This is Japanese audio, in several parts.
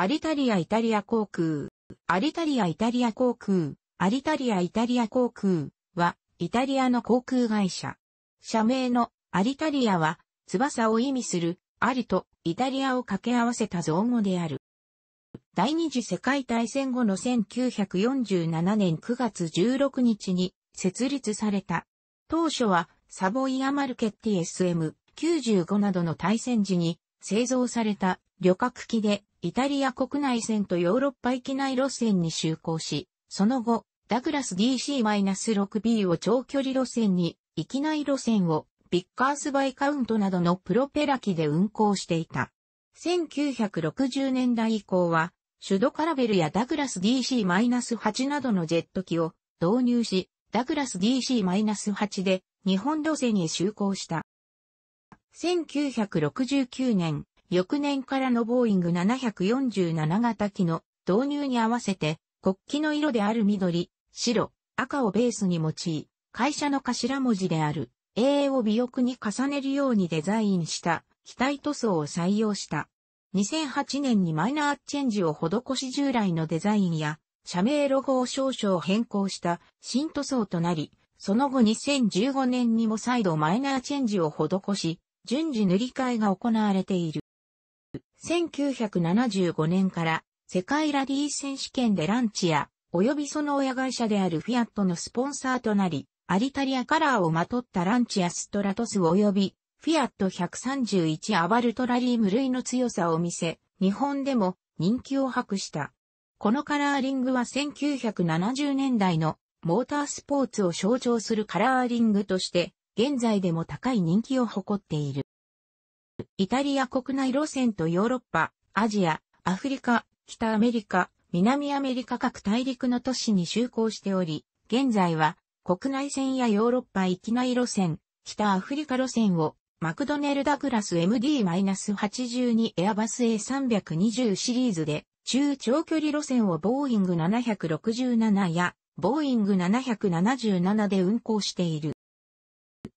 アリタリアイタリア航空、アリタリアイタリア航空、アリタリアイタリア航空は、イタリアの航空会社。社名のアリタリアは、翼を意味する、アリとイタリアを掛け合わせた造語である。第二次世界大戦後の1947年9月16日に設立された。当初はサボイアマルケッティ SM95 などの対戦時に製造された旅客機でイタリア国内線とヨーロッパ域内路線に就航し、その後、ダグラス DC-6B を長距離路線に、域内路線をビッカースバイカウントなどのプロペラ機で運航していた。1960年代以降は、シュドカラベルやダグラス DC-8 などのジェット機を導入し、ダグラス DC-8 で日本路線へ就航した。1969年、翌年からのボーイング747型機の導入に合わせて、国旗の色である緑、白、赤をベースに用い、会社の頭文字である A を尾翼に重ねるようにデザインした機体塗装を採用した。2008年にマイナーチェンジを施し従来のデザインや社名ロゴを少々変更した新塗装となり、その後2015年にも再度マイナーチェンジを施し、順次塗り替えが行われている。1975年から世界ラリー選手権でランチや、及びその親会社であるフィアットのスポンサーとなり、アリタリアカラーをまとったランチやストラトス及び、フィアット131アバルトラリー無類の強さを見せ、日本でも人気を博した。このカラーリングは1970年代のモータースポーツを象徴するカラーリングとして、現在でも高い人気を誇っている。イタリア国内路線とヨーロッパ、アジア、アフリカ、北アメリカ、南アメリカ各大陸の都市に就航しており、現在は国内線やヨーロッパ域内路線、北アフリカ路線をマクドネルダグラス MD-82 エアバス A320 シリーズで中長距離路線をボーイング767やボーイング777で運行している。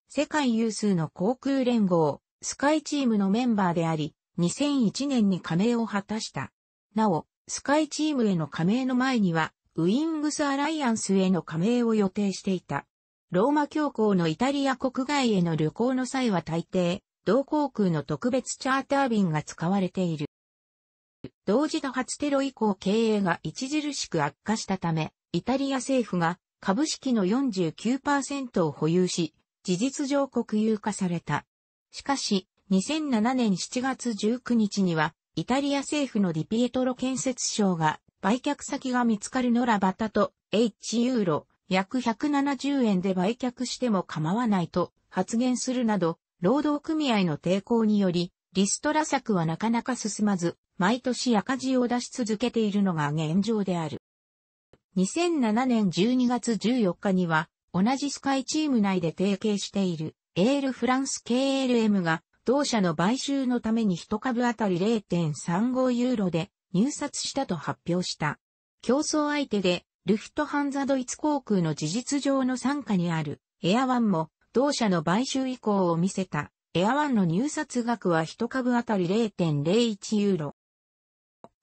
世界有数の航空連合スカイチームのメンバーであり、2001年に加盟を果たした。なお、スカイチームへの加盟の前には、ウィングスアライアンスへの加盟を予定していた。ローマ教皇のイタリア国外への旅行の際は大抵、同航空の特別チャーター便が使われている。同時多発テロ以降経営が著しく悪化したため、イタリア政府が株式の49%を保有し、事実上国有化された。しかし、2007年7月19日には、イタリア政府のディピエトロ建設省が、売却先が見つかるのらバタと H ユーロ、約170円で売却しても構わないと発言するなど、労働組合の抵抗により、リストラ策はなかなか進まず、毎年赤字を出し続けているのが現状である。2007年12月14日には、同じスカイチーム内で提携しているエールフランス KLM が同社の買収のために1株あたり0.35ユーロで入札したと発表した。競争相手でルフトハンザドイツ航空の事実上の参加にあるエアワンも同社の買収意向を見せたエアワンの入札額は1株あたり0.01ユーロ。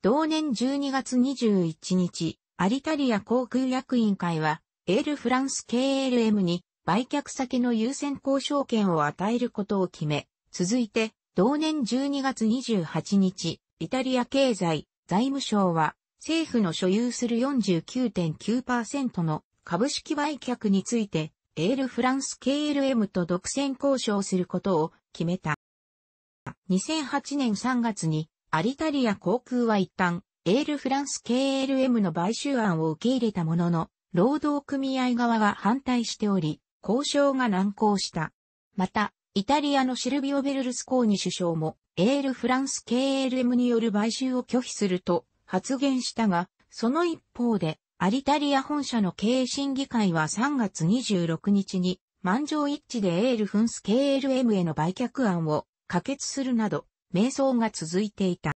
同年12月21日、アリタリア航空役員会はエールフランス KLM に売却先の優先交渉権を与えることを決め、続いて、同年12月28日、イタリア経済、財務省は、政府の所有する49.9%の株式売却について、エールフランス KLM と独占交渉することを決めた。2008年3月に、アリタリア航空は一旦、エールフランス KLM の買収案を受け入れたものの、労働組合側が反対しており、交渉が難航した。また、イタリアのシルビオ・ベルルスコーニ首相も、エール・フランス KLM による買収を拒否すると発言したが、その一方で、アリタリア本社の経営審議会は3月26日に、満場一致でエール・フンス KLM への売却案を可決するなど、迷走が続いていた。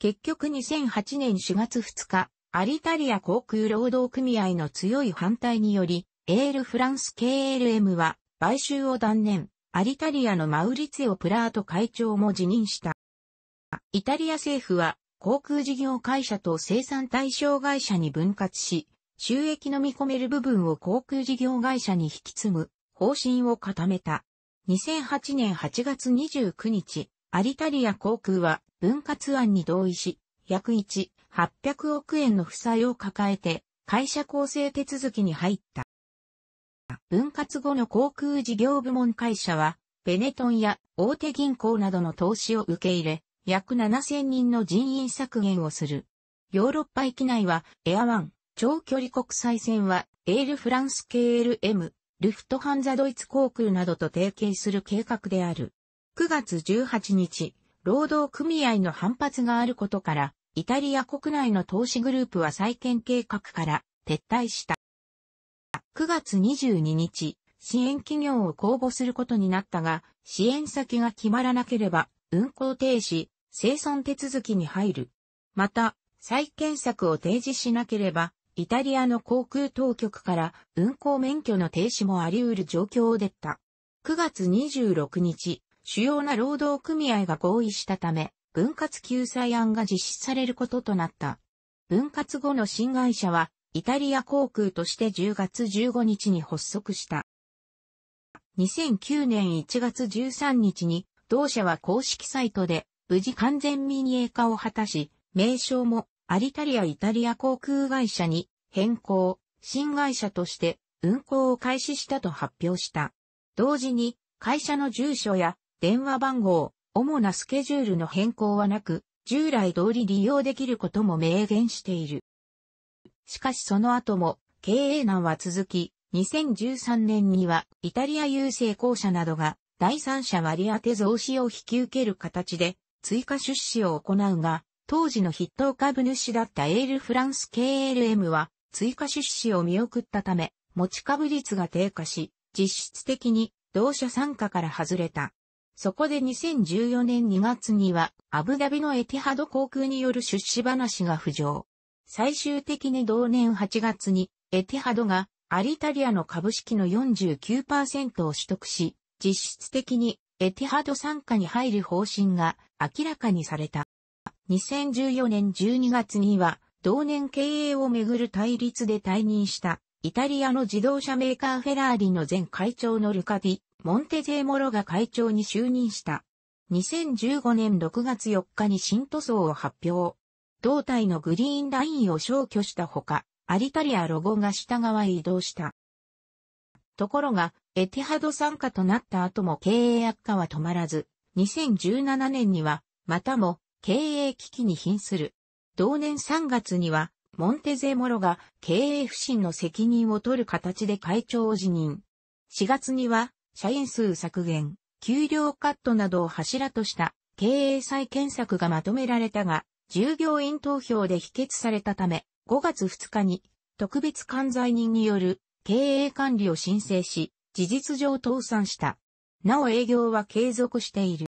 結局2008年4月2日、アリタリア航空労働組合の強い反対により、エールフランス KLM は買収を断念、アリタリアのマウリツィオ・プラート会長も辞任した。イタリア政府は航空事業会社と生産対象会社に分割し、収益の見込める部分を航空事業会社に引き継ぐ方針を固めた。2008年8月29日、アリタリア航空は分割案に同意し、約1、800億円の負債を抱えて会社構成手続きに入った。分割後の航空事業部門会社は、ベネトンや大手銀行などの投資を受け入れ、約7000人の人員削減をする。ヨーロッパ域内は、エアワン、長距離国際線は、エールフランス KLM、ルフトハンザドイツ航空などと提携する計画である。9月18日、労働組合の反発があることから、イタリア国内の投資グループは再建計画から撤退した。9月22日、支援企業を公募することになったが、支援先が決まらなければ、運行停止、生存手続きに入る。また、再検索を提示しなければ、イタリアの航空当局から運航免許の停止もあり得る状況を出た。9月26日、主要な労働組合が合意したため、分割救済案が実施されることとなった。分割後の新会社はイタリア航空として10月15日に発足した。2009年1月13日に、同社は公式サイトで、無事完全民営化を果たし、名称も、アリタリアイタリア航空会社に変更、新会社として運航を開始したと発表した。同時に、会社の住所や電話番号、主なスケジュールの変更はなく、従来通り利用できることも明言している。しかしその後も経営難は続き、2013年にはイタリア郵政公社などが第三者割当増資を引き受ける形で追加出資を行うが、当時の筆頭株主だったエールフランス KLM は追加出資を見送ったため、持ち株率が低下し、実質的に同社参加から外れた。そこで2014年2月にはアブダビのエティハド航空による出資話が浮上。最終的に同年8月にエティハドがアリタリアの株式の49%を取得し、実質的にエティハド参加に入る方針が明らかにされた。2014年12月には同年経営をめぐる対立で退任したイタリアの自動車メーカーフェラーリの前会長のルカディ、モンテゼーモロが会長に就任した。2015年6月4日に新塗装を発表。胴体のグリーンラインを消去したほか、アリタリアロゴが下側へ移動した。ところが、エティハド参加となった後も経営悪化は止まらず、2017年には、またも経営危機に瀕する。同年3月には、モンテゼモロが経営不振の責任を取る形で会長を辞任。4月には、社員数削減、給料カットなどを柱とした経営再建策がまとめられたが、従業員投票で否決されたため、5月2日に特別管財人による経営管理を申請し、事実上倒産した。なお営業は継続している。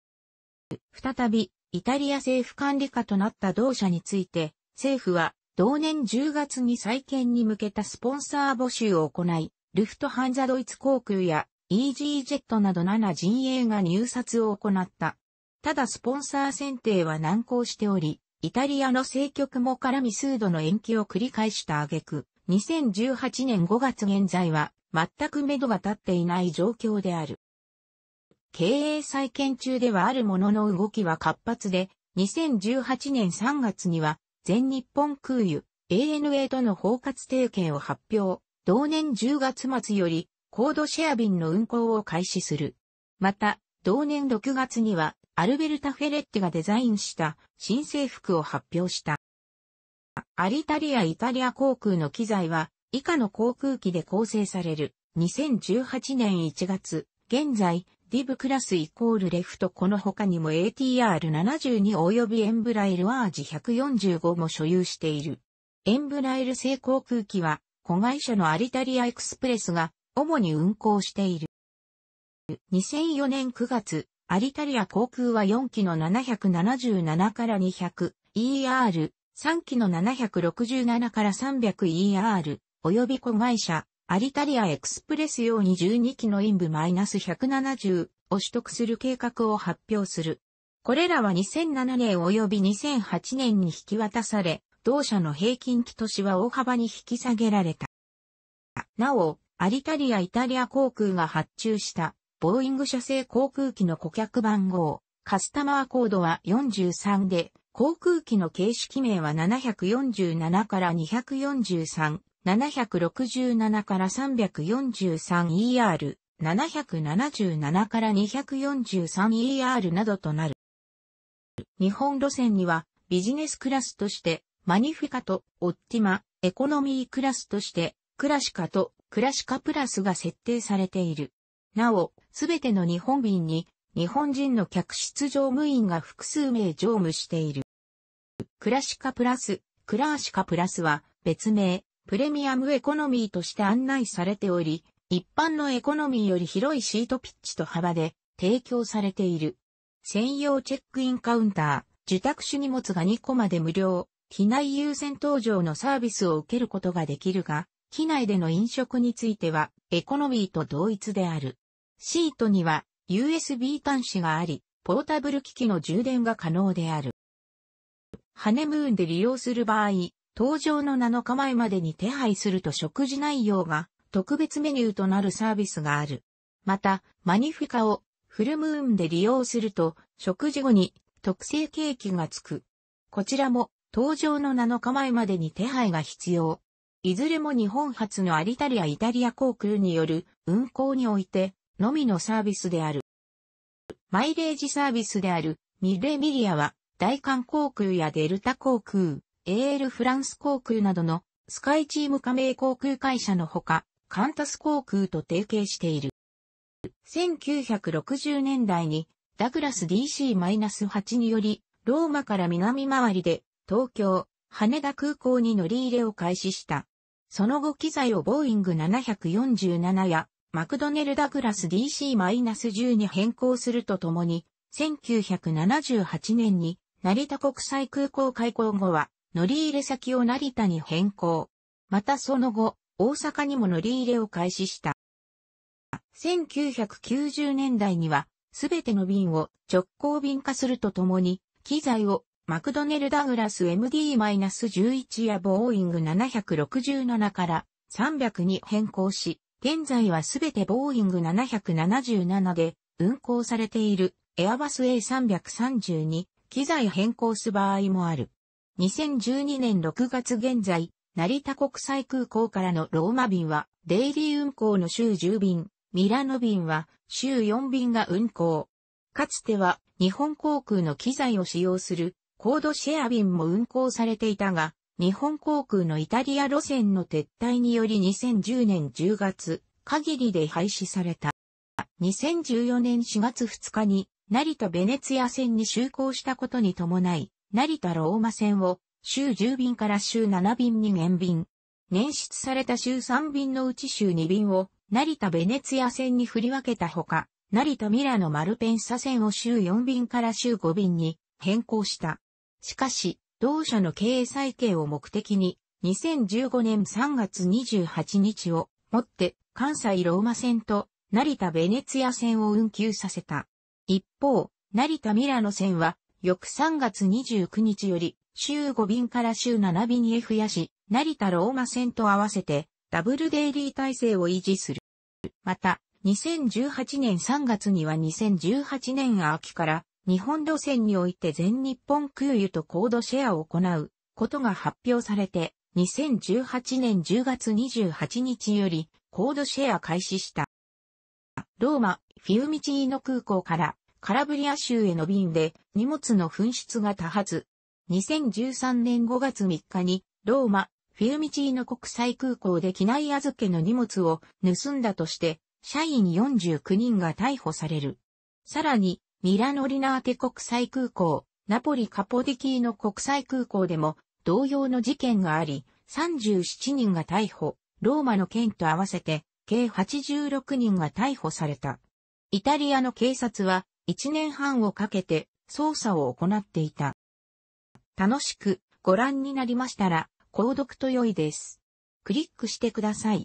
再び、イタリア政府管理下となった同社について、政府は同年10月に再建に向けたスポンサー募集を行い、ルフトハンザドイツ航空やイージージェットなど7陣営が入札を行った。ただスポンサー選定は難航しており、イタリアの政局も絡み数度の延期を繰り返した挙句、2018年5月現在は全く目処が立っていない状況である。経営再建中ではあるものの動きは活発で、2018年3月には全日本空輸 ANA との包括提携を発表、同年10月末より高度シェア便の運航を開始する。また、同年6月にはアルベルタ・フェレッテがデザインした新制服を発表した。アリタリア・イタリア航空の機材は以下の航空機で構成される2018年1月、現在、ディブクラスイコールレフトこの他にも ATR72 及びエンブライルアージ145も所有している。エンブライル製航空機は子会社のアリタリアエクスプレスが主に運航している。2004年9月、アリタリア航空は4機の777から200 ER、3機の767から300 ER、及び子会社、アリタリアエクスプレス用に12機の陰部 -170 を取得する計画を発表する。これらは2007年及び2008年に引き渡され、同社の平均期としは大幅に引き下げられた。なお、アリタリアイタリア航空が発注したボーイング社製航空機の顧客番号、カスタマーコードは43で、航空機の形式名は747から243、767から 343ER、777から 243ER などとなる。日本路線にはビジネスクラスとして、マニフィカとオッティマ、エコノミークラスとして、クラシカとクラシカプラスが設定されている。なお、すべての日本便に、日本人の客室乗務員が複数名乗務している。クラシカプラス、クラーシカプラスは別名、プレミアムエコノミーとして案内されており、一般のエコノミーより広いシートピッチと幅で提供されている。専用チェックインカウンター、受託種荷物が2個まで無料、機内優先搭乗のサービスを受けることができるが、機内での飲食については、エコノミーと同一である。シートには USB 端子があり、ポータブル機器の充電が可能である。ハネムーンで利用する場合、搭乗の7日前までに手配すると食事内容が特別メニューとなるサービスがある。また、マニフィカをフルムーンで利用すると食事後に特製ケーキがつく。こちらも搭乗の7日前までに手配が必要。いずれも日本発のアリタリアイタリア航空による運航においてのみのサービスである。マイレージサービスであるミレミリアは、大韓航空やデルタ航空、エールフランス航空などのスカイチーム加盟航空会社のほか、カンタス航空と提携している。1960年代にダグラス DC-8 により、ローマから南回りで東京、羽田空港に乗り入れを開始した。その後機材をボーイング747やマクドネル・ダグラス DC-10 に変更するとともに、1978年に成田国際空港開港後は乗り入れ先を成田に変更。またその後、大阪にも乗り入れを開始した。1990年代には、すべての便を直行便化するとともに、機材をマクドネル・ダグラス MD-11 やボーイング767から300に変更し、現在はすべてボーイング777で運行されているエアバス A330 に機材変更す場合もある。2012年6月現在、成田国際空港からのローマ便はデイリー運行の週10便、ミラノ便は週4便が運行。かつては日本航空の機材を使用するコードシェア便も運行されていたが、日本航空のイタリア路線の撤退により2010年10月限りで廃止された。2014年4月2日に成田ベネツィア線に就航したことに伴い、成田ローマ線を週10便から週7便に減便。捻出された週3便のうち週2便を成田ベネツィア線に振り分けたほか、成田ミラノマルペンサ線を週4便から週5便に変更した。しかし、同社の経営再建を目的に、2015年3月28日をもって関西ローマ線と成田ベネツィア線を運休させた。一方、成田ミラノ線は翌3月29日より週5便から週7便へ増やし、成田ローマ線と合わせてダブルデイリー体制を維持する。また、2018年3月には2018年秋から日本路線において全日本空輸とコードシェアを行うことが発表されて、2018年10月28日よりコードシェア開始した。ローマ、フィウミチーノ空港からカラブリア州への便で荷物の紛失が多発。2013年5月3日にローマ、フィウミチーノ国際空港で機内預けの荷物を盗んだとして、社員49人が逮捕される。さらに、ミラノリナーテ国際空港、ナポリカポディキーの国際空港でも同様の事件があり、37人が逮捕、ローマの県と合わせて計86人が逮捕された。イタリアの警察は1年半をかけて捜査を行っていた。楽しくご覧になりましたら、購読と良いです。クリックしてください。